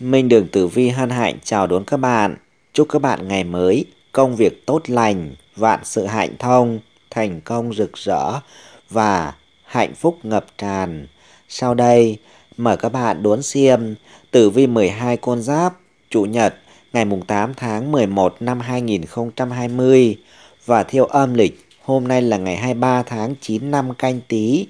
Minh Đường Tử Vi hân hạnh chào đón các bạn. Chúc các bạn ngày mới, công việc tốt lành, vạn sự hạnh thông, thành công rực rỡ và hạnh phúc ngập tràn. Sau đây, mời các bạn đón xem Tử Vi 12 con giáp, Chủ nhật, ngày 8 tháng 11 năm 2020 và theo âm lịch, hôm nay là ngày 23 tháng 9 năm canh tí.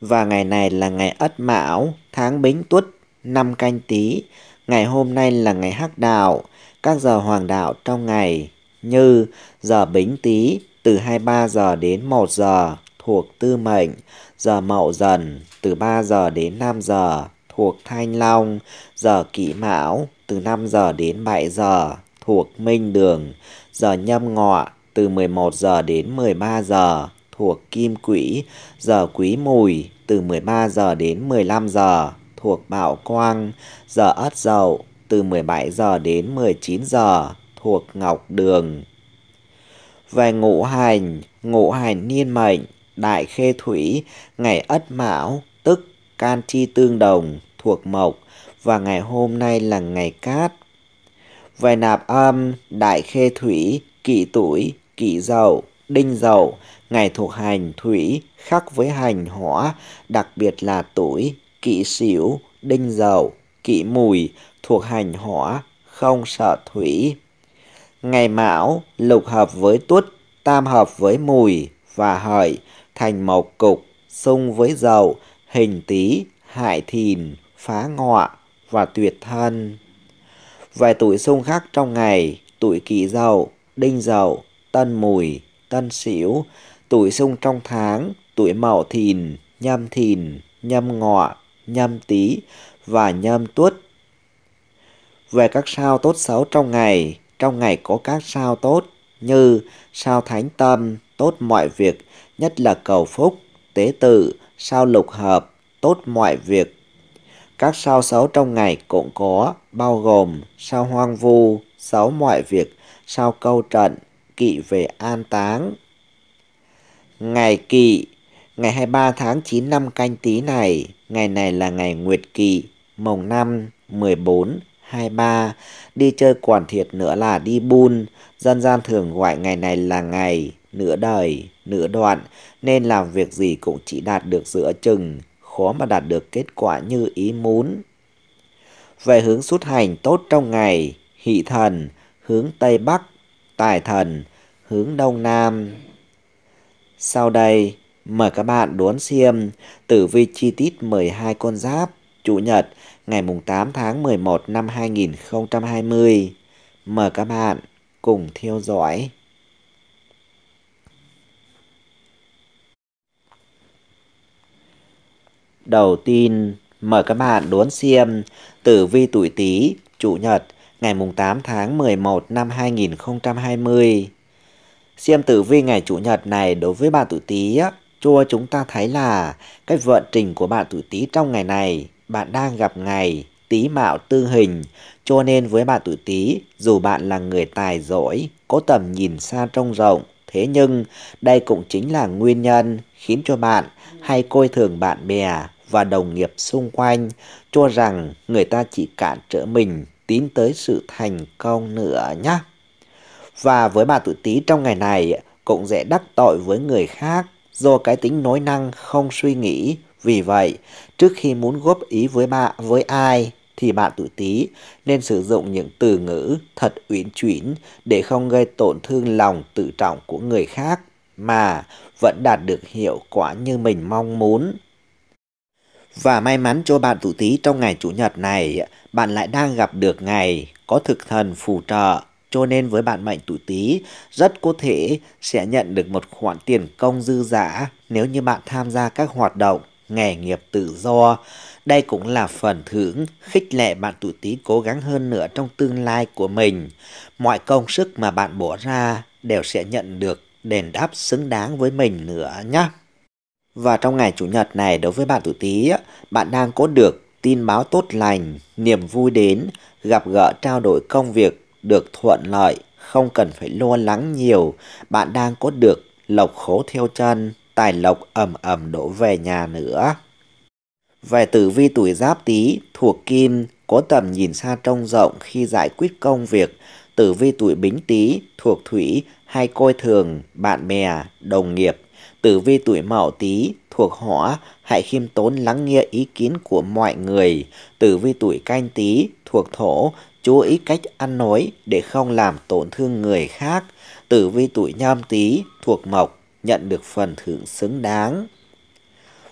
Và ngày này là ngày Ất Mão, tháng Bính Tuất năm canh tí, ngày hôm nay là ngày hắc đạo, các giờ hoàng đạo trong ngày như giờ bính tý từ 23 giờ đến 1 giờ thuộc tư mệnh, giờ mậu dần từ 3 giờ đến 5 giờ thuộc thanh long, giờ kỷ mão từ 5 giờ đến 7 giờ thuộc minh đường, giờ nhâm ngọ từ 11 giờ đến 13 giờ thuộc kim quỹ, giờ quý mùi từ 13 giờ đến 15 giờ thuộc Bảo Quang, giờ Ất Dậu từ 17 giờ đến 19 giờ thuộc Ngọc Đường. Về ngũ hành, ngũ hành niên mệnh, đại khê thủy, ngày Ất Mão, tức can chi tương đồng thuộc Mộc và ngày hôm nay là ngày Cát. Về nạp âm, đại khê thủy, kỷ tuổi, kỷ dậu, đinh dậu, ngày thuộc hành thủy khắc với hành hỏa, đặc biệt là tuổi kỵ xỉu, đinh dậu, kỵ mùi thuộc hành hỏa, không sợ thủy. Ngày mão, lục hợp với tuất, tam hợp với mùi và hợi thành một cục, xung với dậu, hình tý, hại thìn, phá ngọ và tuyệt thân. Vài tuổi xung khắc trong ngày, tuổi kỵ dậu, đinh dậu, tân mùi, tân xỉu tuổi xung trong tháng, tuổi mậu thìn, nhâm thìn, nhâm ngọ, nhâm tý và nhâm tuất. Về các sao tốt xấu trong ngày, trong ngày có các sao tốt như sao thánh tâm, tốt mọi việc, nhất là cầu phúc, tế tự, sao lục hợp, tốt mọi việc. Các sao xấu trong ngày cũng có, bao gồm sao hoang vu, xấu mọi việc, sao câu trận, kỵ về an táng. Ngày kỵ Ngày 23 tháng 9 năm canh tí này, ngày này là ngày Nguyệt Kỵ, mồng năm 14 23 đi chơi quản thiệt nữa là đi bun, dân gian thường gọi ngày này là ngày nửa đời, nửa đoạn nên làm việc gì cũng chỉ đạt được giữa chừng, khó mà đạt được kết quả như ý muốn. Về hướng xuất hành tốt trong ngày, hỷ thần, hướng Tây Bắc, tài thần, hướng Đông Nam. Sau đây, Mời các bạn đón xem tử vi chi tiết 12 con giáp Chủ nhật ngày 8 tháng 11 năm 2020. Mời các bạn cùng theo dõi. Đầu tiên, mời các bạn đón xem tử vi tuổi Tý, Chủ nhật ngày 8 tháng 11 năm 2020. Xem tử vi ngày Chủ nhật này đối với bạn tuổi Tý á, cho chúng ta thấy là cái vận trình của bạn tuổi Tý trong ngày này, bạn đang gặp ngày Tý Mạo tương hình, cho nên với bạn tuổi Tý, dù bạn là người tài giỏi, có tầm nhìn xa trông rộng, thế nhưng đây cũng chính là nguyên nhân khiến cho bạn hay coi thường bạn bè và đồng nghiệp xung quanh, cho rằng người ta chỉ cản trở mình tiến tới sự thành công nữa nhé. Và với bạn tuổi Tý trong ngày này cũng dễ đắc tội với người khác do cái tính nói năng không suy nghĩ. Vì vậy, trước khi muốn góp ý với bạn với ai thì bạn tuổi Tý nên sử dụng những từ ngữ thật uyển chuyển để không gây tổn thương lòng tự trọng của người khác mà vẫn đạt được hiệu quả như mình mong muốn. Và may mắn cho bạn tuổi Tý trong ngày chủ nhật này, bạn lại đang gặp được ngày có thực thần phù trợ cho nên với bạn mệnh tuổi Tý, rất có thể sẽ nhận được một khoản tiền công dư giả nếu như bạn tham gia các hoạt động nghề nghiệp tự do. Đây cũng là phần thưởng khích lệ bạn tuổi Tý cố gắng hơn nữa trong tương lai của mình. Mọi công sức mà bạn bỏ ra đều sẽ nhận được đền đáp xứng đáng với mình nữa nhé. Và trong ngày chủ nhật này đối với bạn tuổi Tý, bạn đang có được tin báo tốt lành, niềm vui đến, gặp gỡ trao đổi công việc được thuận lợi, không cần phải lo lắng nhiều, bạn đang có được lộc khố theo chân, tài lộc ầm ầm đổ về nhà nữa. Về tử vi tuổi giáp tý thuộc kim, có tầm nhìn xa trông rộng khi giải quyết công việc. Tử vi tuổi bính tý thuộc thủy, hay coi thường bạn bè, đồng nghiệp. Tử vi tuổi Mậu tý thuộc hỏa, hãy khiêm tốn lắng nghe ý kiến của mọi người. Tử vi tuổi canh tý thuộc thổ, chú ý cách ăn nói để không làm tổn thương người khác. Tử vi tuổi nhâm tý thuộc mộc nhận được phần thưởng xứng đáng.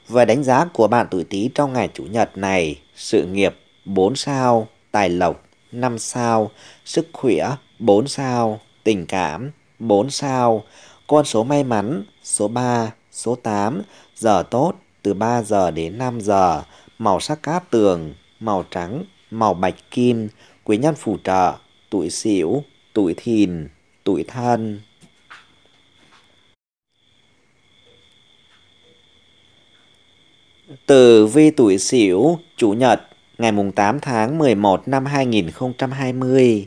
Về đánh giá của bạn tuổi tý trong ngày chủ nhật này, sự nghiệp 4 sao, tài lộc 5 sao, sức khỏe 4 sao, tình cảm 4 sao, con số may mắn số 3, số 8, giờ tốt từ 3 giờ đến 5 giờ, màu sắc cát tường, màu trắng, màu bạch kim, Quý nhân phù trợ, tuổi sửu, tuổi thìn, tuổi thân từ vi tuổi sửu Chủ nhật, ngày mùng 8 tháng 11 năm 2020.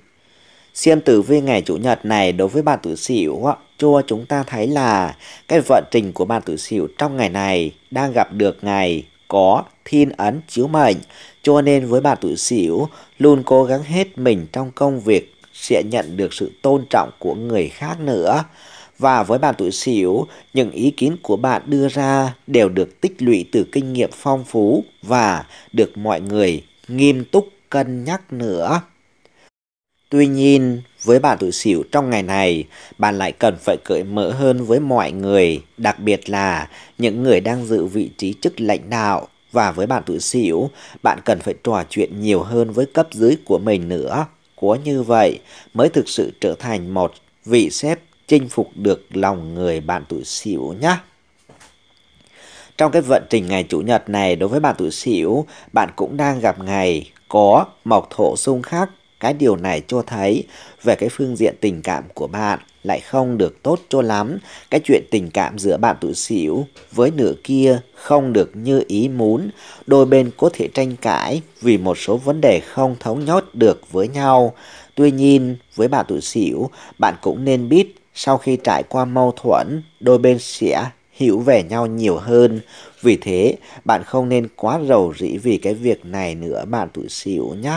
Xem tử vi ngày Chủ nhật này đối với bạn tuổi sửu, cho chúng ta thấy là cái vận trình của bạn tuổi sửu trong ngày này đang gặp được ngày có thiên ấn chiếu mệnh, cho nên với bà tuổi Sửu luôn cố gắng hết mình trong công việc sẽ nhận được sự tôn trọng của người khác nữa. Và với bạn tuổi Sửu, những ý kiến của bạn đưa ra đều được tích lũy từ kinh nghiệm phong phú và được mọi người nghiêm túc cân nhắc nữa. Tuy nhiên, với bạn tuổi sửu trong ngày này, bạn lại cần phải cởi mở hơn với mọi người, đặc biệt là những người đang giữ vị trí chức lãnh đạo. Và với bạn tuổi sửu bạn cần phải trò chuyện nhiều hơn với cấp dưới của mình nữa. của như vậy mới thực sự trở thành một vị sếp chinh phục được lòng người bạn tuổi sửu nhé. Trong cái vận trình ngày Chủ nhật này đối với bạn tuổi sửu bạn cũng đang gặp ngày có mộc thổ xung khắc cái điều này cho thấy về cái phương diện tình cảm của bạn lại không được tốt cho lắm. Cái chuyện tình cảm giữa bạn tuổi xỉu với nửa kia không được như ý muốn. Đôi bên có thể tranh cãi vì một số vấn đề không thống nhất được với nhau. Tuy nhiên, với bạn tuổi xỉu, bạn cũng nên biết sau khi trải qua mâu thuẫn, đôi bên sẽ hiểu về nhau nhiều hơn. Vì thế, bạn không nên quá rầu rĩ vì cái việc này nữa bạn tuổi xỉu nhé.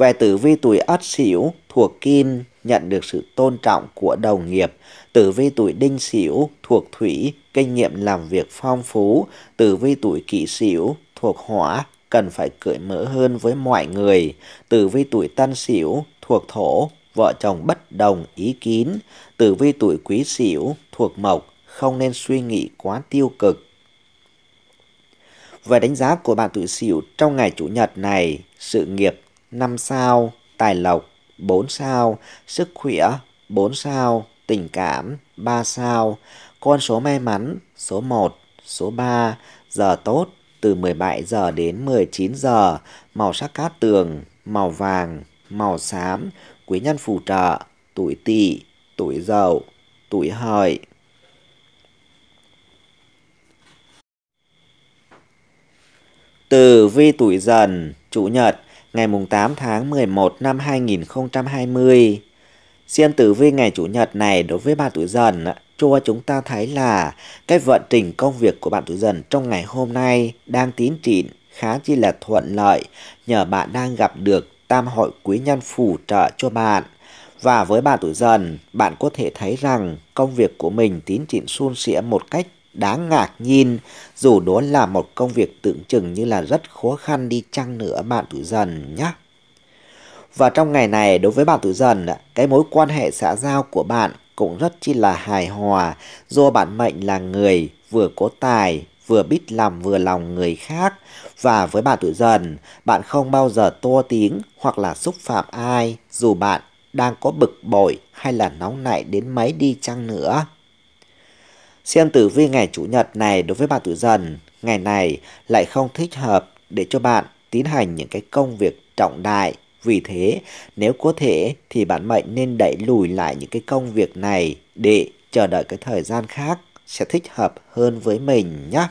Về tử vi tuổi Ất Sửu thuộc Kim nhận được sự tôn trọng của đồng nghiệp. Tử vi tuổi Đinh Sửu thuộc Thủy kinh nghiệm làm việc phong phú. Tử vi tuổi Kỷ Sửu thuộc Hỏa cần phải cởi mở hơn với mọi người. Tử vi tuổi Tân Sửu thuộc Thổ vợ chồng bất đồng ý kiến. Tử vi tuổi Quý Sửu thuộc Mộc không nên suy nghĩ quá tiêu cực. Về đánh giá của bạn tuổi Sửu trong ngày chủ nhật này, sự nghiệp 5 sao, tài lộc 4 sao, sức khỏe 4 sao, tình cảm 3 sao, con số may mắn số 1, số 3, giờ tốt từ 17 giờ đến 19 giờ, màu sắc cát tường, màu vàng, màu xám, quý nhân phù trợ, tuổi tỵ, tuổi dậu, tuổi hợi. Từ vi tuổi dần, chủ nhật, ngày 8 tháng 11 năm 2020. Xem tử vi ngày Chủ nhật này đối với bạn tuổi dần cho chúng ta thấy là cái vận trình công việc của bạn tuổi dần trong ngày hôm nay đang tín trịn khá chi là thuận lợi nhờ bạn đang gặp được tam hội quý nhân phù trợ cho bạn. Và với bạn tuổi dần, bạn có thể thấy rằng công việc của mình tín trịn suôn sẻ một cách đáng ngạc nhiên dù đó là một công việc tưởng chừng như là rất khó khăn đi chăng nữa bạn tuổi dần nhé. Và trong ngày này đối với bạn tuổi dần, cái mối quan hệ xã giao của bạn cũng rất chi là hài hòa do bạn mệnh là người vừa có tài vừa biết làm vừa lòng người khác và với bạn tuổi dần bạn không bao giờ to tiếng hoặc là xúc phạm ai dù bạn đang có bực bội hay là nóng nảy đến mấy đi chăng nữa Xem tử vi ngày Chủ nhật này đối với bạn tuổi dần, ngày này lại không thích hợp để cho bạn tiến hành những cái công việc trọng đại. Vì thế, nếu có thể thì bạn mệnh nên đẩy lùi lại những cái công việc này để chờ đợi cái thời gian khác sẽ thích hợp hơn với mình nhé.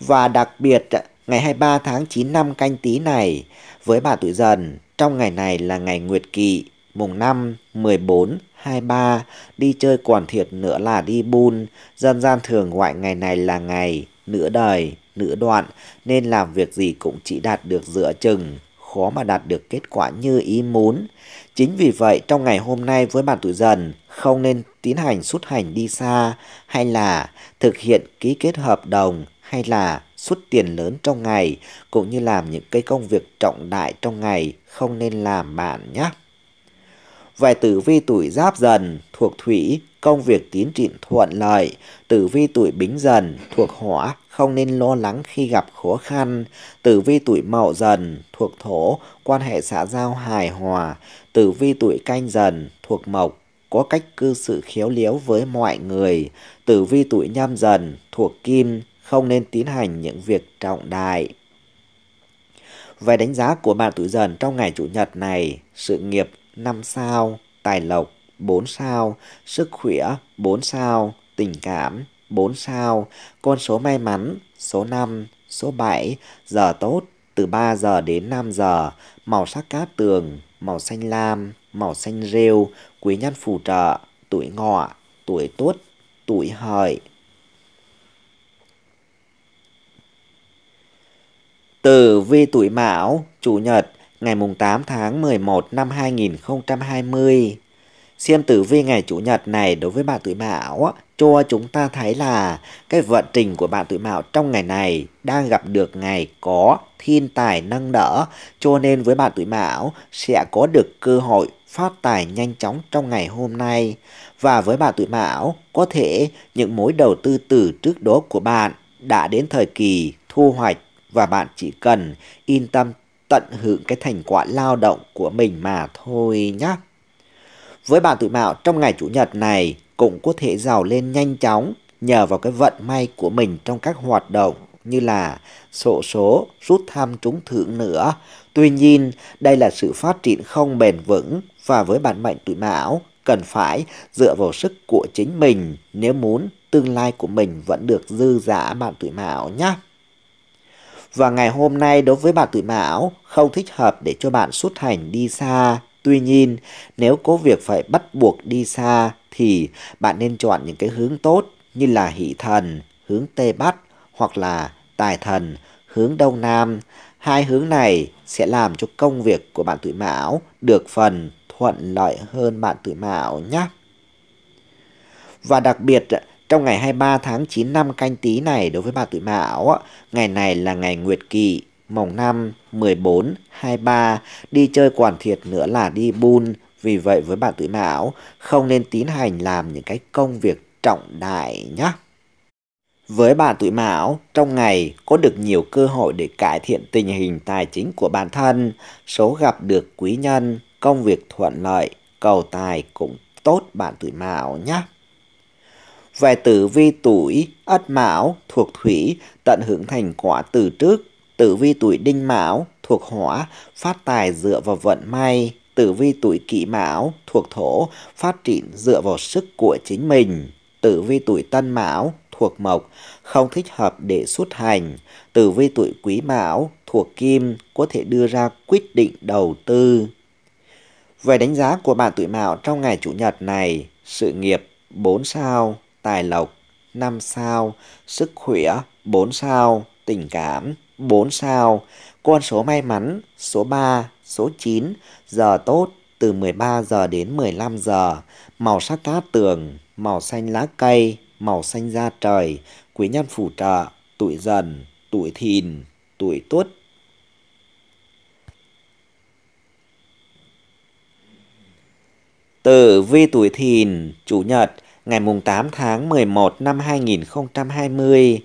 Và đặc biệt, ngày 23 tháng 9 năm canh tí này, với bạn tuổi dần, trong ngày này là ngày Nguyệt Kỵ, mùng 5, 14, hai ba đi chơi quản thiệt nữa là đi bun, dân gian thường gọi ngày này là ngày, nửa đời, nửa đoạn, nên làm việc gì cũng chỉ đạt được giữa chừng, khó mà đạt được kết quả như ý muốn. Chính vì vậy, trong ngày hôm nay với bạn tuổi dần, không nên tiến hành xuất hành đi xa, hay là thực hiện ký kết hợp đồng, hay là xuất tiền lớn trong ngày, cũng như làm những cái công việc trọng đại trong ngày không nên làm bạn nhé về tử vi tuổi giáp dần thuộc thủy, công việc tiến triển thuận lợi, tử vi tuổi bính dần thuộc hỏa, không nên lo lắng khi gặp khó khăn, tử vi tuổi mậu dần thuộc thổ, quan hệ xã giao hài hòa, tử vi tuổi canh dần thuộc mộc, có cách cư xử khéo léo với mọi người, tử vi tuổi nhâm dần thuộc kim, không nên tiến hành những việc trọng đại. Về đánh giá của bạn tuổi dần trong ngày Chủ nhật này, sự nghiệp 5 sao, tài lộc 4 sao, sức khỏe 4 sao, tình cảm 4 sao, con số may mắn số 5, số 7, giờ tốt từ 3 giờ đến 5 giờ, màu sắc cát tường, màu xanh lam, màu xanh rêu, quý nhân phù trợ, tuổi ngọ, tuổi tuất, tuổi hợi. Từ vi tuổi mão, chủ nhật, ngày 8 tháng 11 năm 2020. Xem tử vi ngày Chủ nhật này đối với bạn tuổi Mão cho chúng ta thấy là cái vận trình của bạn tuổi Mão trong ngày này đang gặp được ngày có thiên tài nâng đỡ cho nên với bạn tuổi Mão sẽ có được cơ hội phát tài nhanh chóng trong ngày hôm nay và với bạn tuổi Mão có thể những mối đầu tư từ trước đó của bạn đã đến thời kỳ thu hoạch và bạn chỉ cần yên tâm tận hưởng cái thành quả lao động của mình mà thôi nhé. Với bạn tuổi mạo trong ngày Chủ nhật này cũng có thể giàu lên nhanh chóng nhờ vào cái vận may của mình trong các hoạt động như là sổ số, rút thăm trúng thưởng nữa. Tuy nhiên, đây là sự phát triển không bền vững và với bản mệnh tuổi mão cần phải dựa vào sức của chính mình nếu muốn tương lai của mình vẫn được dư giả bạn tuổi mão nhé và ngày hôm nay đối với bạn tuổi mão không thích hợp để cho bạn xuất hành đi xa. Tuy nhiên, nếu có việc phải bắt buộc đi xa thì bạn nên chọn những cái hướng tốt như là hỷ thần, hướng Tây Bắc hoặc là tài thần, hướng Đông Nam. Hai hướng này sẽ làm cho công việc của bạn tuổi mão được phần thuận lợi hơn bạn tuổi mão nhé. Và đặc biệt trong ngày 23 tháng 9 năm canh tí này đối với bà tuổi mão, ngày này là ngày nguyệt kỳ mồng năm 14, 23, đi chơi quản thiệt nữa là đi buôn. Vì vậy với bạn tuổi mão, không nên tín hành làm những cái công việc trọng đại nhé. Với bạn tuổi Mão, trong ngày có được nhiều cơ hội để cải thiện tình hình tài chính của bản thân, số gặp được quý nhân, công việc thuận lợi, cầu tài cũng tốt bạn tuổi Mão nhé về tử vi tuổi Ất Mão thuộc thủy, tận hưởng thành quả từ trước. Tử vi tuổi Đinh Mão thuộc hỏa, phát tài dựa vào vận may. Tử vi tuổi Kỷ Mão thuộc thổ, phát triển dựa vào sức của chính mình. Tử vi tuổi Tân Mão thuộc mộc, không thích hợp để xuất hành. Tử vi tuổi Quý Mão thuộc kim, có thể đưa ra quyết định đầu tư. Về đánh giá của bạn tuổi Mão trong ngày Chủ nhật này, sự nghiệp 4 sao tài lộc 5 sao, sức khỏe 4 sao, tình cảm 4 sao, con số may mắn số 3, số 9, giờ tốt từ 13 giờ đến 15 giờ, màu sắc cát tường, màu xanh lá cây, màu xanh da trời, quý nhân phù trợ, tuổi dần, tuổi thìn, tuổi tuất. Tử vi tuổi thìn, chủ nhật, ngày 8 tháng 11 năm 2020.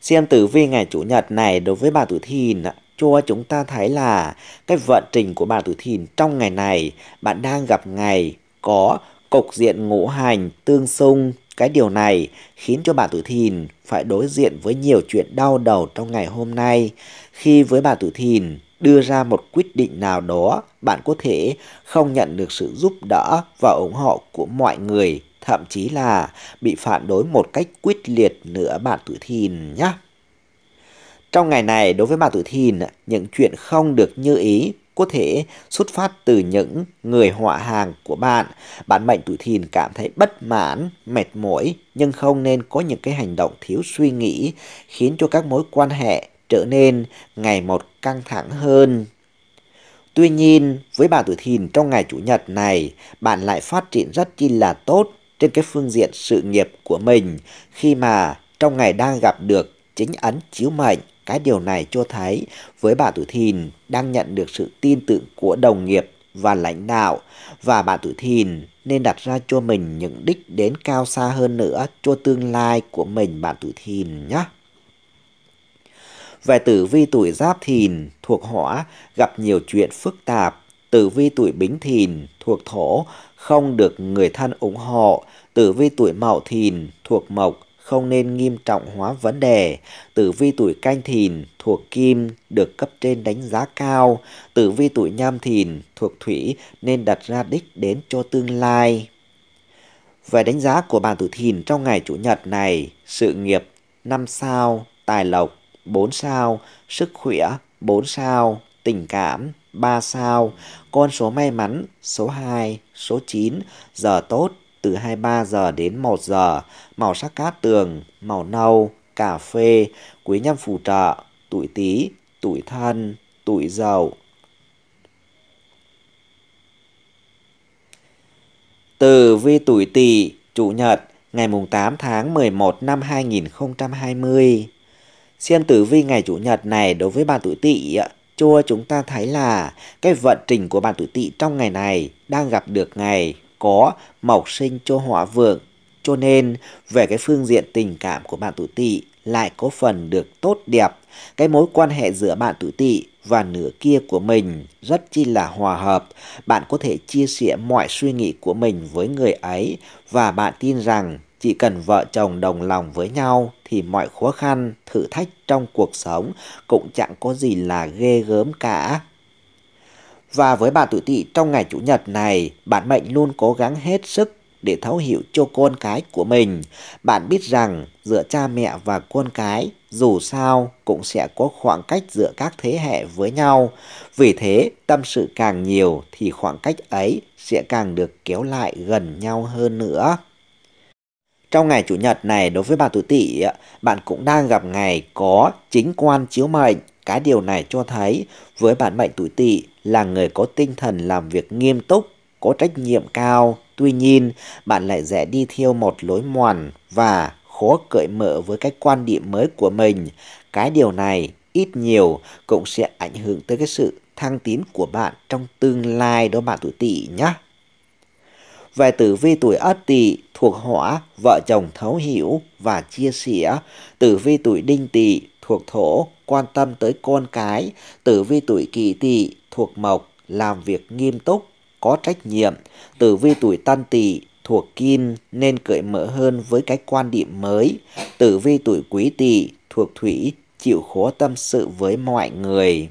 Xem tử vi ngày Chủ nhật này đối với bà Tử Thìn cho chúng ta thấy là cái vận trình của bà Tử Thìn trong ngày này bạn đang gặp ngày có cục diện ngũ hành tương xung cái điều này khiến cho bà Tử Thìn phải đối diện với nhiều chuyện đau đầu trong ngày hôm nay. Khi với bà Tử Thìn đưa ra một quyết định nào đó, bạn có thể không nhận được sự giúp đỡ và ủng hộ của mọi người thậm chí là bị phản đối một cách quyết liệt nữa bạn tuổi thìn nhé. Trong ngày này, đối với bạn tuổi thìn, những chuyện không được như ý có thể xuất phát từ những người họ hàng của bạn. Bạn mệnh tuổi thìn cảm thấy bất mãn, mệt mỏi nhưng không nên có những cái hành động thiếu suy nghĩ khiến cho các mối quan hệ trở nên ngày một căng thẳng hơn. Tuy nhiên, với bạn tuổi thìn trong ngày Chủ nhật này, bạn lại phát triển rất chi là tốt trên cái phương diện sự nghiệp của mình khi mà trong ngày đang gặp được chính ấn chiếu mệnh cái điều này cho thấy với bà tuổi thìn đang nhận được sự tin tưởng của đồng nghiệp và lãnh đạo và bạn tuổi thìn nên đặt ra cho mình những đích đến cao xa hơn nữa cho tương lai của mình bạn tuổi thìn nhé. Về tử vi tuổi giáp thìn thuộc hỏa gặp nhiều chuyện phức tạp tử vi tuổi bính thìn thuộc thổ không được người thân ủng hộ, tử vi tuổi mậu thìn thuộc mộc không nên nghiêm trọng hóa vấn đề, tử vi tuổi canh thìn thuộc kim được cấp trên đánh giá cao, tử vi tuổi nhâm thìn thuộc thủy nên đặt ra đích đến cho tương lai. Về đánh giá của bạn tuổi thìn trong ngày chủ nhật này, sự nghiệp 5 sao, tài lộc 4 sao, sức khỏe 4 sao, tình cảm 3 sao, con số may mắn số 2, số 9, giờ tốt từ 23 giờ đến 1 giờ, màu sắc cát tường, màu nâu, cà phê, quý nhân phù trợ, tuổi tý, tuổi thân, tuổi giàu. Từ vi tuổi tỵ, chủ nhật, ngày mùng 8 tháng 11 năm 2020. Xem tử vi ngày chủ nhật này đối với bà tuổi tỵ ạ cho chúng ta thấy là cái vận trình của bạn tuổi tỵ trong ngày này đang gặp được ngày có mộc sinh cho hỏa vượng. Cho nên về cái phương diện tình cảm của bạn tuổi tỵ lại có phần được tốt đẹp. Cái mối quan hệ giữa bạn tuổi tỵ và nửa kia của mình rất chi là hòa hợp. Bạn có thể chia sẻ mọi suy nghĩ của mình với người ấy và bạn tin rằng chỉ cần vợ chồng đồng lòng với nhau thì mọi khó khăn, thử thách trong cuộc sống cũng chẳng có gì là ghê gớm cả. Và với bà tuổi tỵ trong ngày Chủ nhật này, bạn mệnh luôn cố gắng hết sức để thấu hiểu cho con cái của mình. Bạn biết rằng giữa cha mẹ và con cái dù sao cũng sẽ có khoảng cách giữa các thế hệ với nhau. Vì thế, tâm sự càng nhiều thì khoảng cách ấy sẽ càng được kéo lại gần nhau hơn nữa. Trong ngày Chủ nhật này đối với bạn tuổi tỵ, bạn cũng đang gặp ngày có chính quan chiếu mệnh. Cái điều này cho thấy với bản mệnh tuổi tỵ là người có tinh thần làm việc nghiêm túc, có trách nhiệm cao. Tuy nhiên, bạn lại dễ đi theo một lối mòn và khó cởi mở với cái quan điểm mới của mình. Cái điều này ít nhiều cũng sẽ ảnh hưởng tới cái sự thăng tiến của bạn trong tương lai đó bạn tuổi tỵ nhé về tử vi tuổi ất tỵ thuộc hỏa, vợ chồng thấu hiểu và chia sẻ. Tử vi tuổi đinh tỵ thuộc thổ, quan tâm tới con cái. Tử vi tuổi kỷ tỵ thuộc mộc, làm việc nghiêm túc, có trách nhiệm. Tử vi tuổi tân tỵ thuộc kim nên cởi mở hơn với cái quan điểm mới. Tử vi tuổi quý tỵ thuộc thủy, chịu khó tâm sự với mọi người.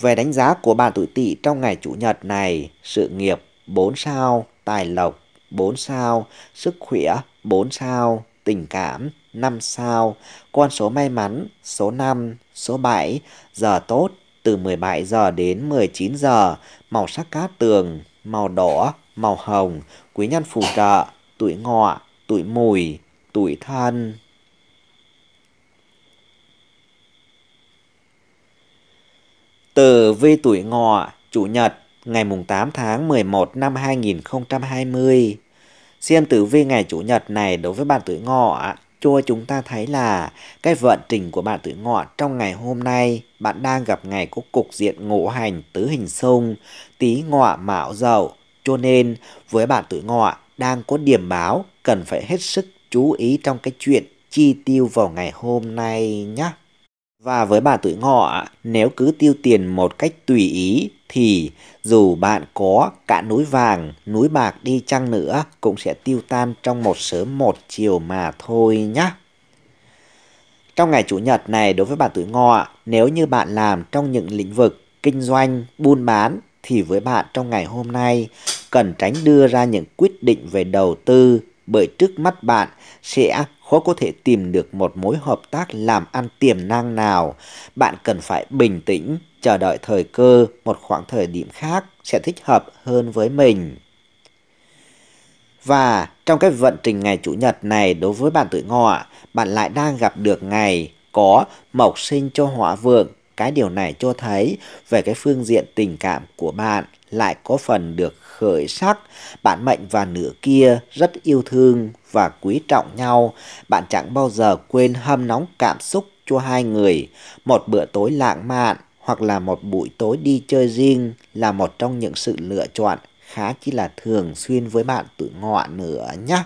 Về đánh giá của bạn tuổi tỵ trong ngày chủ nhật này, sự nghiệp 4 sao, tài lộc 4 sao, sức khỏe 4 sao, tình cảm 5 sao, con số may mắn số 5, số 7, giờ tốt từ 17 giờ đến 19 giờ, màu sắc cát tường, màu đỏ, màu hồng, quý nhân phù trợ, tuổi ngọ, tuổi mùi, tuổi thân. từ vi tuổi ngọ, chủ nhật ngày 8 tháng 11 năm 2020. Xem tử vi ngày Chủ nhật này đối với bạn tuổi ngọ, cho chúng ta thấy là cái vận trình của bạn tuổi ngọ trong ngày hôm nay, bạn đang gặp ngày có cục diện ngũ hành tứ hình xung, tí ngọ mão dậu, cho nên với bạn tuổi ngọ đang có điểm báo cần phải hết sức chú ý trong cái chuyện chi tiêu vào ngày hôm nay nhé. Và với bà tuổi ngọ, nếu cứ tiêu tiền một cách tùy ý thì dù bạn có cả núi vàng, núi bạc đi chăng nữa cũng sẽ tiêu tan trong một sớm một chiều mà thôi nhé. Trong ngày Chủ nhật này đối với bà tuổi ngọ, nếu như bạn làm trong những lĩnh vực kinh doanh, buôn bán thì với bạn trong ngày hôm nay cần tránh đưa ra những quyết định về đầu tư bởi trước mắt bạn sẽ khó có thể tìm được một mối hợp tác làm ăn tiềm năng nào. Bạn cần phải bình tĩnh, chờ đợi thời cơ, một khoảng thời điểm khác sẽ thích hợp hơn với mình. Và trong cái vận trình ngày Chủ nhật này đối với bạn tuổi ngọ, bạn lại đang gặp được ngày có mộc sinh cho hỏa vượng. Cái điều này cho thấy về cái phương diện tình cảm của bạn lại có phần được khởi sắc. Bạn mệnh và nửa kia rất yêu thương và quý trọng nhau. Bạn chẳng bao giờ quên hâm nóng cảm xúc cho hai người. Một bữa tối lãng mạn hoặc là một buổi tối đi chơi riêng là một trong những sự lựa chọn khá chỉ là thường xuyên với bạn tuổi ngọ nữa nhé.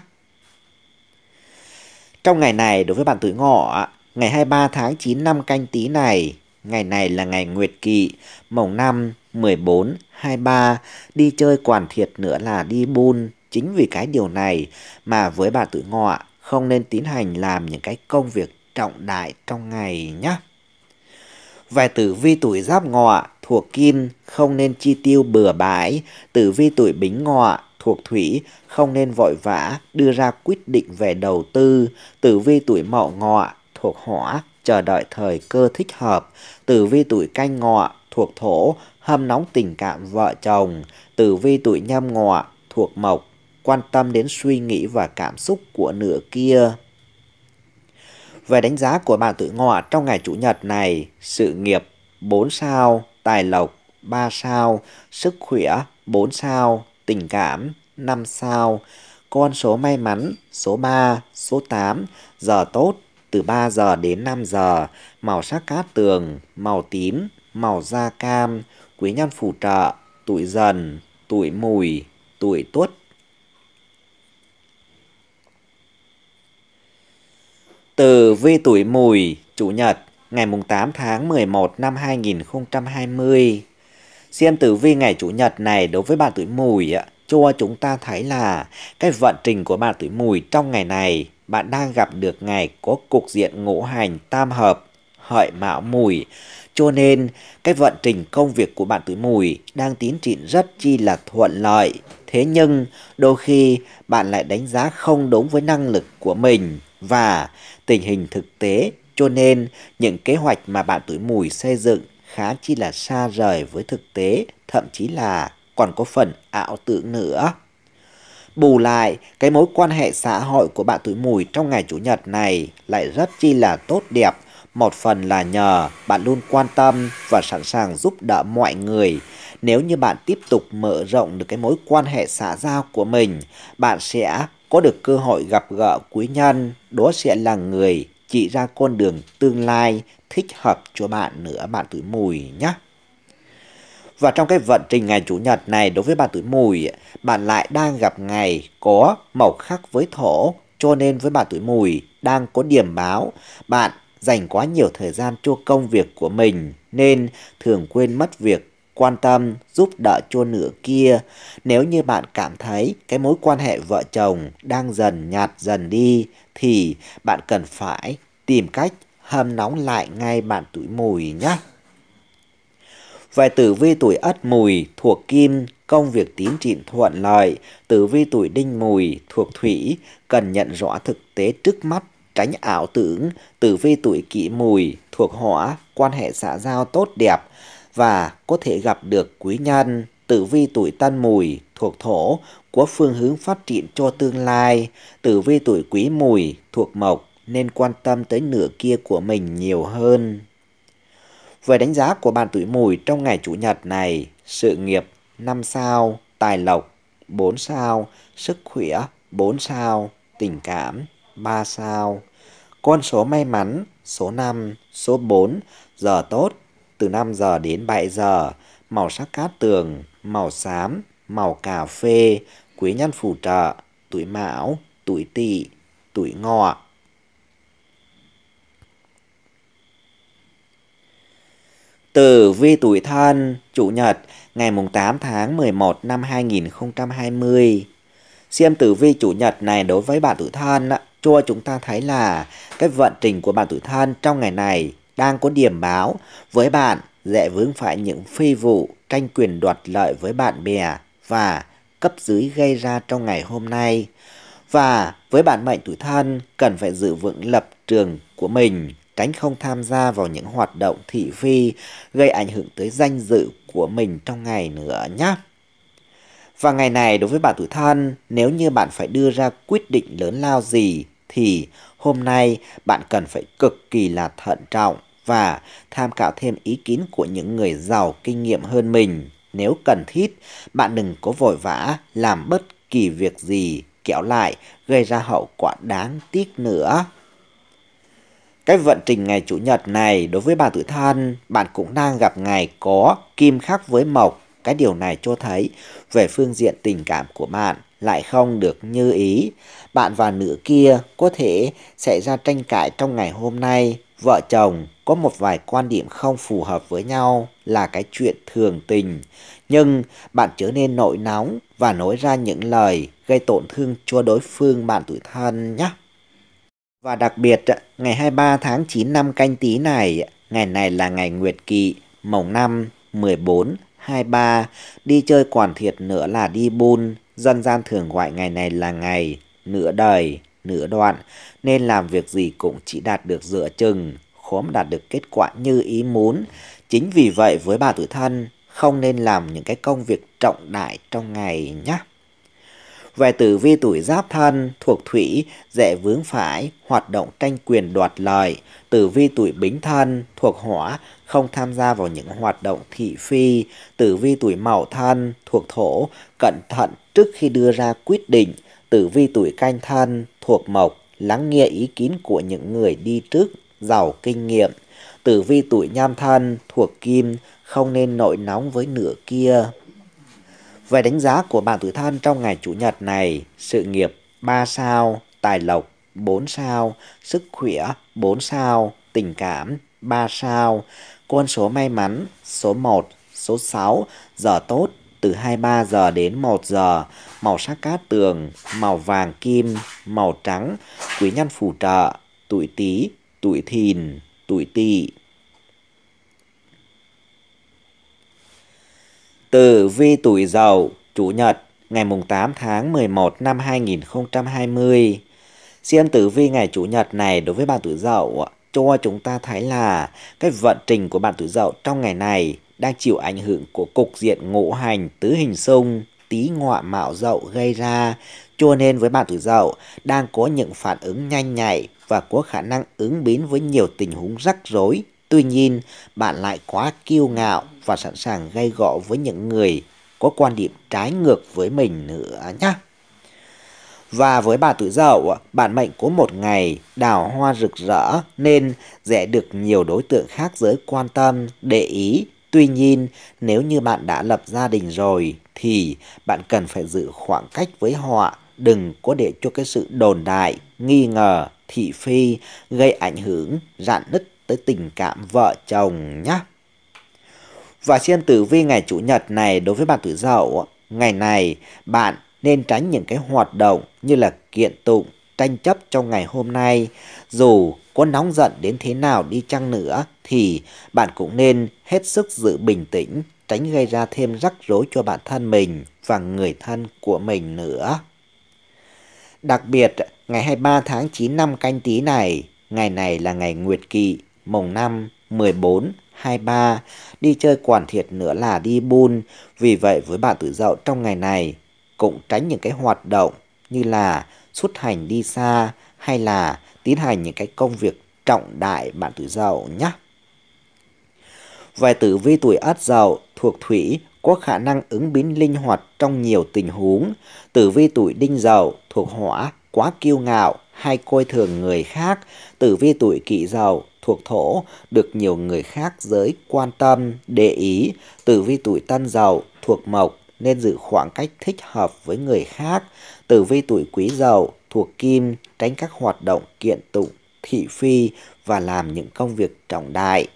Trong ngày này đối với bạn tuổi ngọ, ngày 23 tháng 9 năm canh tí này, ngày này là ngày nguyệt kỵ, mồng năm 14, 23 đi chơi quản thiệt nữa là đi buôn. Chính vì cái điều này mà với bà tự ngọ không nên tiến hành làm những cái công việc trọng đại trong ngày nhé. Về tử vi tuổi giáp ngọ thuộc kim không nên chi tiêu bừa bãi, tử vi tuổi bính ngọ thuộc thủy không nên vội vã đưa ra quyết định về đầu tư, tử vi tuổi mậu ngọ thuộc hỏa chờ đợi thời cơ thích hợp, tử vi tuổi canh ngọ thuộc thổ hâm nóng tình cảm vợ chồng, tử vi tuổi nhâm ngọ, thuộc mộc, quan tâm đến suy nghĩ và cảm xúc của nửa kia. Về đánh giá của bạn tuổi ngọ trong ngày Chủ nhật này, sự nghiệp 4 sao, tài lộc 3 sao, sức khỏe 4 sao, tình cảm 5 sao, con số may mắn số 3, số 8, giờ tốt từ 3 giờ đến 5 giờ, màu sắc cát tường, màu tím, màu da cam, quý nhân phù trợ, tuổi dần, tuổi mùi, tuổi tuất. Từ vi tuổi mùi, Chủ nhật, ngày 8 tháng 11 năm 2020. Xem tử vi ngày Chủ nhật này đối với bạn tuổi mùi ạ, cho chúng ta thấy là cái vận trình của bạn tuổi mùi trong ngày này, bạn đang gặp được ngày có cục diện ngũ hành tam hợp, hợi mão mùi, cho nên, cái vận trình công việc của bạn tuổi mùi đang tiến triển rất chi là thuận lợi. Thế nhưng, đôi khi bạn lại đánh giá không đúng với năng lực của mình và tình hình thực tế. Cho nên, những kế hoạch mà bạn tuổi mùi xây dựng khá chi là xa rời với thực tế, thậm chí là còn có phần ảo tưởng nữa. Bù lại, cái mối quan hệ xã hội của bạn tuổi mùi trong ngày Chủ nhật này lại rất chi là tốt đẹp một phần là nhờ bạn luôn quan tâm và sẵn sàng giúp đỡ mọi người. Nếu như bạn tiếp tục mở rộng được cái mối quan hệ xã giao của mình, bạn sẽ có được cơ hội gặp gỡ quý nhân, đó sẽ là người chỉ ra con đường tương lai thích hợp cho bạn nữa bạn tuổi mùi nhé. Và trong cái vận trình ngày Chủ nhật này đối với bạn tuổi mùi, bạn lại đang gặp ngày có màu khác với thổ, cho nên với bạn tuổi mùi đang có điểm báo bạn dành quá nhiều thời gian cho công việc của mình nên thường quên mất việc quan tâm, giúp đỡ cho nửa kia. Nếu như bạn cảm thấy cái mối quan hệ vợ chồng đang dần nhạt dần đi thì bạn cần phải tìm cách hâm nóng lại ngay bạn tuổi mùi nhé. Về tử vi tuổi ất mùi thuộc kim, công việc tiến triển thuận lợi, tử vi tuổi đinh mùi thuộc thủy, cần nhận rõ thực tế trước mắt tránh ảo tưởng tử vi tuổi kỷ mùi thuộc hỏa quan hệ xã giao tốt đẹp và có thể gặp được quý nhân tử vi tuổi tân mùi thuộc thổ có phương hướng phát triển cho tương lai tử vi tuổi quý mùi thuộc mộc nên quan tâm tới nửa kia của mình nhiều hơn về đánh giá của bạn tuổi mùi trong ngày chủ nhật này sự nghiệp 5 sao tài lộc 4 sao sức khỏe 4 sao tình cảm 3 sao. Con số may mắn, số 5, số 4, giờ tốt, từ 5 giờ đến 7 giờ, màu sắc cát tường, màu xám, màu cà phê, quý nhân phù trợ, tuổi mão, tuổi tỵ, tuổi ngọ. Tử vi tuổi thân, Chủ nhật, ngày 8 tháng 11 năm 2020. Xem tử vi Chủ nhật này đối với bạn tuổi thân ạ cho chúng ta thấy là cái vận trình của bạn tuổi thân trong ngày này đang có điểm báo với bạn dễ vướng phải những phi vụ tranh quyền đoạt lợi với bạn bè và cấp dưới gây ra trong ngày hôm nay. Và với bạn mệnh tuổi thân cần phải giữ vững lập trường của mình, tránh không tham gia vào những hoạt động thị phi gây ảnh hưởng tới danh dự của mình trong ngày nữa nhé. Và ngày này đối với bạn tuổi thân, nếu như bạn phải đưa ra quyết định lớn lao gì thì hôm nay bạn cần phải cực kỳ là thận trọng và tham khảo thêm ý kiến của những người giàu kinh nghiệm hơn mình. Nếu cần thiết, bạn đừng có vội vã làm bất kỳ việc gì kéo lại gây ra hậu quả đáng tiếc nữa. Cái vận trình ngày Chủ nhật này đối với bà tự thân, bạn cũng đang gặp ngày có kim khắc với mộc. Cái điều này cho thấy về phương diện tình cảm của bạn lại không được như ý bạn và nữ kia có thể xảy ra tranh cãi trong ngày hôm nay. Vợ chồng có một vài quan điểm không phù hợp với nhau là cái chuyện thường tình, nhưng bạn trở nên nổi nóng và nói ra những lời gây tổn thương cho đối phương bạn tuổi thân nhé. Và đặc biệt, ngày 23 tháng 9 năm canh tí này, ngày này là ngày Nguyệt Kỵ, mồng năm 14, 23, đi chơi quản thiệt nữa là đi buôn, dân gian thường gọi ngày này là ngày nửa đời, nửa đoạn, nên làm việc gì cũng chỉ đạt được dựa chừng, khó đạt được kết quả như ý muốn. Chính vì vậy với bà tử thân, không nên làm những cái công việc trọng đại trong ngày nhé. Về tử vi tuổi giáp thân, thuộc thủy, dễ vướng phải, hoạt động tranh quyền đoạt lợi. Tử vi tuổi bính thân, thuộc hỏa, không tham gia vào những hoạt động thị phi. Tử vi tuổi mậu thân, thuộc thổ, cẩn thận trước khi đưa ra quyết định tử vi tuổi canh thân thuộc mộc, lắng nghe ý kiến của những người đi trước, giàu kinh nghiệm. Tử vi tuổi nhâm thân thuộc kim, không nên nội nóng với nửa kia. Về đánh giá của bạn tuổi thân trong ngày Chủ nhật này, sự nghiệp 3 sao, tài lộc 4 sao, sức khỏe 4 sao, tình cảm 3 sao, con số may mắn số 1, số 6, giờ tốt từ 23 giờ đến 1 giờ, màu sắc cát tường, màu vàng kim, màu trắng, quý nhân phù trợ, tuổi Tý, tuổi Thìn, tuổi Tỵ. từ vi tuổi Dậu, Chủ nhật, ngày mùng 8 tháng 11 năm 2020. Xem tử vi ngày Chủ nhật này đối với bạn tuổi Dậu cho chúng ta thấy là cái vận trình của bạn tuổi Dậu trong ngày này đang chịu ảnh hưởng của cục diện ngũ hành tứ hình xung tí ngọ mạo dậu gây ra cho nên với bạn tuổi dậu đang có những phản ứng nhanh nhạy và có khả năng ứng biến với nhiều tình huống rắc rối tuy nhiên bạn lại quá kiêu ngạo và sẵn sàng gây gọ với những người có quan điểm trái ngược với mình nữa nhé và với bà tuổi dậu, bạn mệnh có một ngày đào hoa rực rỡ nên dễ được nhiều đối tượng khác giới quan tâm, để ý Tuy nhiên, nếu như bạn đã lập gia đình rồi thì bạn cần phải giữ khoảng cách với họ, đừng có để cho cái sự đồn đại, nghi ngờ, thị phi gây ảnh hưởng rạn nứt tới tình cảm vợ chồng nhé. Và xem tử vi ngày chủ nhật này đối với bạn tuổi Dậu, ngày này bạn nên tránh những cái hoạt động như là kiện tụng tranh chấp trong ngày hôm nay. Dù có nóng giận đến thế nào đi chăng nữa thì bạn cũng nên hết sức giữ bình tĩnh, tránh gây ra thêm rắc rối cho bản thân mình và người thân của mình nữa. Đặc biệt, ngày 23 tháng 9 năm canh tí này, ngày này là ngày Nguyệt Kỵ, mồng năm 14 23 đi chơi quản thiệt nữa là đi buôn, vì vậy với bạn tự dậu trong ngày này cũng tránh những cái hoạt động như là xuất hành đi xa hay là tiến hành những cái công việc trọng đại bạn tuổi dậu nhé. Vài tử vi tuổi ất dậu thuộc thủy có khả năng ứng biến linh hoạt trong nhiều tình huống. Tử vi tuổi đinh dậu thuộc hỏa quá kiêu ngạo hay coi thường người khác. Tử vi tuổi kỷ dậu thuộc thổ được nhiều người khác giới quan tâm, để ý. Tử vi tuổi tân dậu thuộc mộc nên giữ khoảng cách thích hợp với người khác, tử vi tuổi quý dậu, thuộc kim, tránh các hoạt động kiện tụng, thị phi và làm những công việc trọng đại.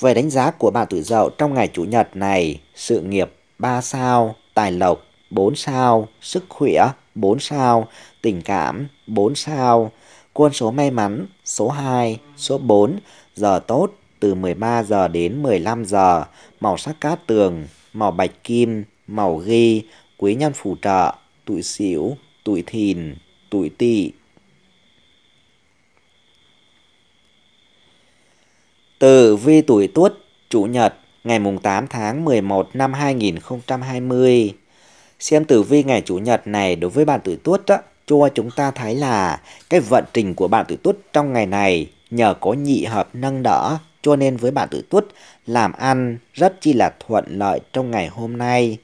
Về đánh giá của bạn tuổi dậu trong ngày Chủ nhật này, sự nghiệp 3 sao, tài lộc 4 sao, sức khỏe 4 sao, tình cảm 4 sao, quân số may mắn số 2, số 4, giờ tốt từ 13 giờ đến 15 giờ, màu sắc cát tường màu bạch kim, màu ghi, quý nhân phù trợ, tuổi xỉu, tuổi thìn, tuổi tỵ. Tử vi tuổi tuất, chủ nhật, ngày mùng 8 tháng 11 năm 2020. Xem tử vi ngày chủ nhật này đối với bạn tuổi tuất á, cho chúng ta thấy là cái vận trình của bạn tuổi tuất trong ngày này nhờ có nhị hợp nâng đỡ cho nên với bạn tuổi tuất làm ăn rất chi là thuận lợi trong ngày hôm nay.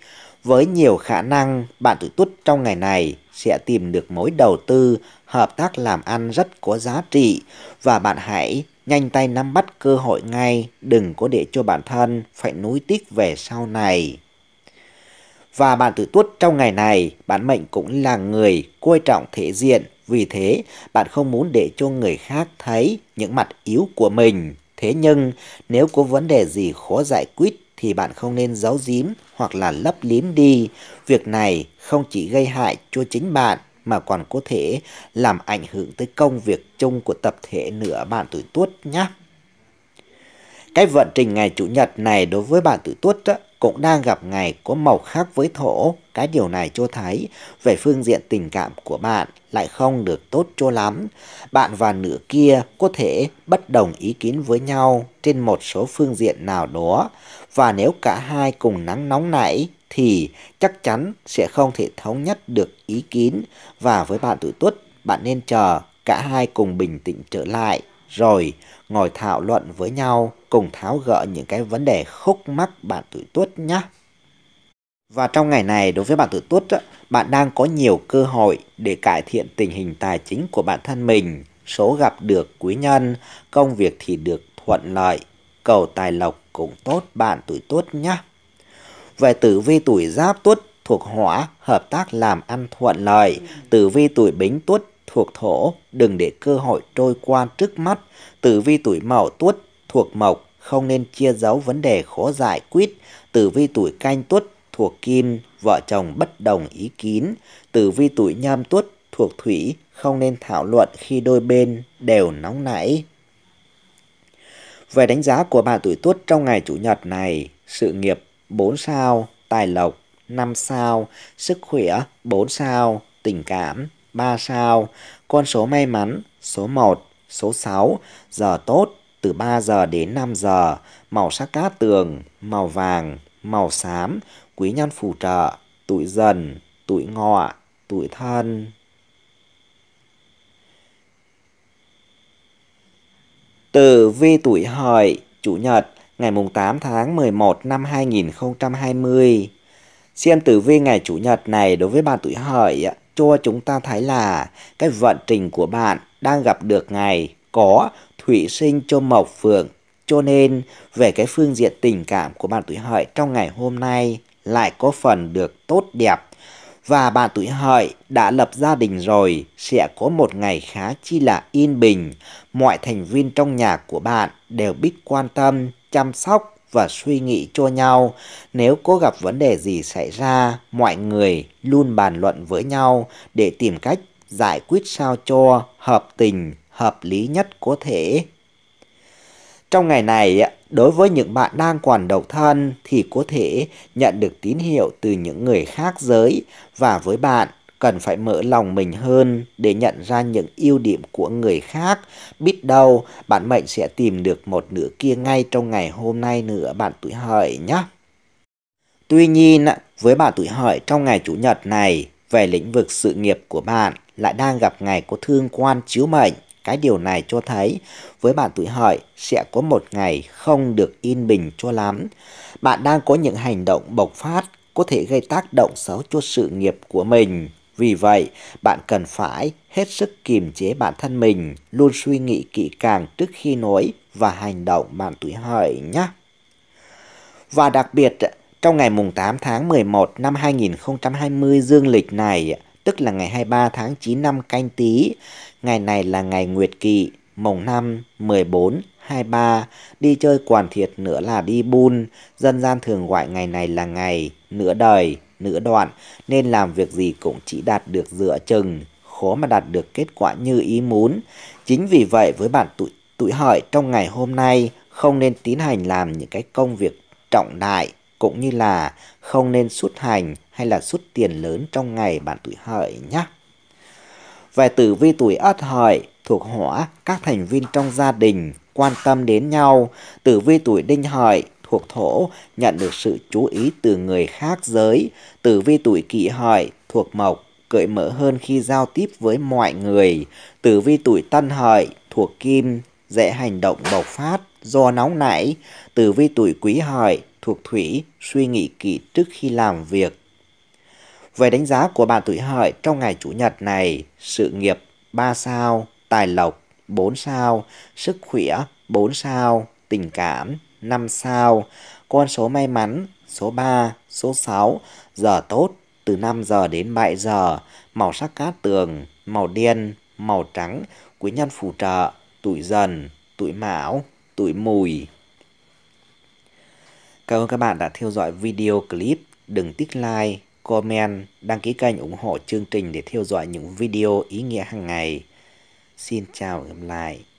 Với nhiều khả năng, bạn tuổi tuất trong ngày này sẽ tìm được mối đầu tư, hợp tác làm ăn rất có giá trị và bạn hãy nhanh tay nắm bắt cơ hội ngay, đừng có để cho bản thân phải nuối tiếc về sau này. Và bạn tuổi tuất trong ngày này, bản mệnh cũng là người coi trọng thể diện, vì thế bạn không muốn để cho người khác thấy những mặt yếu của mình. Thế nhưng, nếu có vấn đề gì khó giải quyết thì bạn không nên giấu giếm hoặc là lấp liếm đi. Việc này không chỉ gây hại cho chính bạn mà còn có thể làm ảnh hưởng tới công việc chung của tập thể nửa bạn tuổi tuốt nhé. Cái vận trình ngày Chủ nhật này đối với bạn tự tuất cũng đang gặp ngày có màu khác với thổ. Cái điều này cho thấy về phương diện tình cảm của bạn lại không được tốt cho lắm. Bạn và nửa kia có thể bất đồng ý kiến với nhau trên một số phương diện nào đó. Và nếu cả hai cùng nắng nóng nảy thì chắc chắn sẽ không thể thống nhất được ý kiến. Và với bạn tự tuất, bạn nên chờ cả hai cùng bình tĩnh trở lại rồi ngồi thảo luận với nhau cùng tháo gỡ những cái vấn đề khúc mắc bạn tuổi tuất nhé. Và trong ngày này đối với bạn tuổi tuất, bạn đang có nhiều cơ hội để cải thiện tình hình tài chính của bản thân mình, số gặp được quý nhân, công việc thì được thuận lợi, cầu tài lộc cũng tốt bạn tuổi tuất nhé. Về tử vi tuổi giáp tuất thuộc hỏa hợp tác làm ăn thuận lợi, tử vi tuổi bính tuất thuộc thổ, đừng để cơ hội trôi qua trước mắt. Tử vi tuổi mậu tuất thuộc mộc, không nên chia giấu vấn đề khó giải quyết. Tử vi tuổi canh tuất thuộc kim, vợ chồng bất đồng ý kiến. Tử vi tuổi nhâm tuất thuộc thủy, không nên thảo luận khi đôi bên đều nóng nảy. Về đánh giá của bạn tuổi tuất trong ngày chủ nhật này, sự nghiệp 4 sao, tài lộc 5 sao, sức khỏe 4 sao, tình cảm 3 sao, con số may mắn, số 1, số 6, giờ tốt, từ 3 giờ đến 5 giờ, màu sắc cát tường, màu vàng, màu xám, quý nhân phù trợ, tuổi dần, tuổi ngọ, tuổi thân. Tử vi tuổi hợi, chủ nhật, ngày mùng 8 tháng 11 năm 2020. Xem tử vi ngày chủ nhật này đối với bạn tuổi hợi ạ cho chúng ta thấy là cái vận trình của bạn đang gặp được ngày có thủy sinh cho mộc phượng. Cho nên về cái phương diện tình cảm của bạn tuổi hợi trong ngày hôm nay lại có phần được tốt đẹp. Và bạn tuổi hợi đã lập gia đình rồi sẽ có một ngày khá chi là yên bình. Mọi thành viên trong nhà của bạn đều biết quan tâm, chăm sóc và suy nghĩ cho nhau. Nếu có gặp vấn đề gì xảy ra, mọi người luôn bàn luận với nhau để tìm cách giải quyết sao cho hợp tình, hợp lý nhất có thể. Trong ngày này, đối với những bạn đang còn độc thân thì có thể nhận được tín hiệu từ những người khác giới và với bạn cần phải mở lòng mình hơn để nhận ra những ưu điểm của người khác. Biết đâu, bạn mệnh sẽ tìm được một nửa kia ngay trong ngày hôm nay nữa bạn tuổi hợi nhé. Tuy nhiên, với bạn tuổi hợi trong ngày Chủ nhật này, về lĩnh vực sự nghiệp của bạn lại đang gặp ngày có thương quan chiếu mệnh. Cái điều này cho thấy với bạn tuổi hợi sẽ có một ngày không được yên bình cho lắm. Bạn đang có những hành động bộc phát có thể gây tác động xấu cho sự nghiệp của mình. Vì vậy, bạn cần phải hết sức kiềm chế bản thân mình, luôn suy nghĩ kỹ càng trước khi nói và hành động bạn tuổi hợi nhé. Và đặc biệt, trong ngày mùng 8 tháng 11 năm 2020 dương lịch này, tức là ngày 23 tháng 9 năm canh tí, ngày này là ngày nguyệt kỵ, mùng 5, 14, 23, đi chơi quản thiệt nữa là đi bun, dân gian thường gọi ngày này là ngày nửa đời, nửa đoạn, nên làm việc gì cũng chỉ đạt được dựa chừng, khó mà đạt được kết quả như ý muốn. Chính vì vậy với bạn tuổi tuổi hợi trong ngày hôm nay, không nên tiến hành làm những cái công việc trọng đại, cũng như là không nên xuất hành hay là xuất tiền lớn trong ngày bạn tuổi hợi nhé. Về tử vi tuổi ất hợi thuộc hỏa các thành viên trong gia đình quan tâm đến nhau, tử vi tuổi đinh hợi thuộc thổ nhận được sự chú ý từ người khác giới. Tử vi tuổi kỷ hợi thuộc mộc cởi mở hơn khi giao tiếp với mọi người. Tử vi tuổi tân hợi thuộc kim dễ hành động bộc phát do nóng nảy. Tử vi tuổi quý hợi thuộc thủy suy nghĩ kỹ trước khi làm việc. Về đánh giá của bạn tuổi hợi trong ngày chủ nhật này, sự nghiệp 3 sao, tài lộc 4 sao, sức khỏe 4 sao, tình cảm 5 sao. Con số may mắn số 3, số 6, giờ tốt từ 5 giờ đến 7 giờ, màu sắc cát tường, màu đen, màu trắng, quý nhân phù trợ, tuổi dần, tuổi mão, tuổi mùi. Cảm ơn các bạn đã theo dõi video clip. Đừng tích like, comment, đăng ký kênh ủng hộ chương trình để theo dõi những video ý nghĩa hàng ngày. Xin chào và gặp lại.